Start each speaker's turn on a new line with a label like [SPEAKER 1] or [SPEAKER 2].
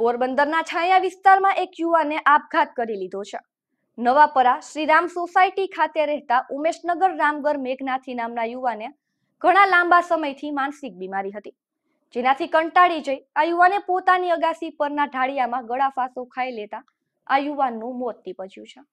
[SPEAKER 1] પોરબંદરના છાયા વિસ્તારમાં એક યુવાને આપઘાત કરી લીધો છે નવાપરા શ્રીરામ સોસાયટી ખાતે રહેતા ઉમેશનગર રામગર મેઘનાથી નામના યુવાને ઘણા લાંબા સમયથી માનસિક બીમારી હતી જેનાથી કંટાળી જઈ આ યુવાને પોતાની અગાસી પરના ઢાળિયામાં ગળાફાંસો ખાઈ લેતા આ યુવાનનું મોત નીપજ્યું છે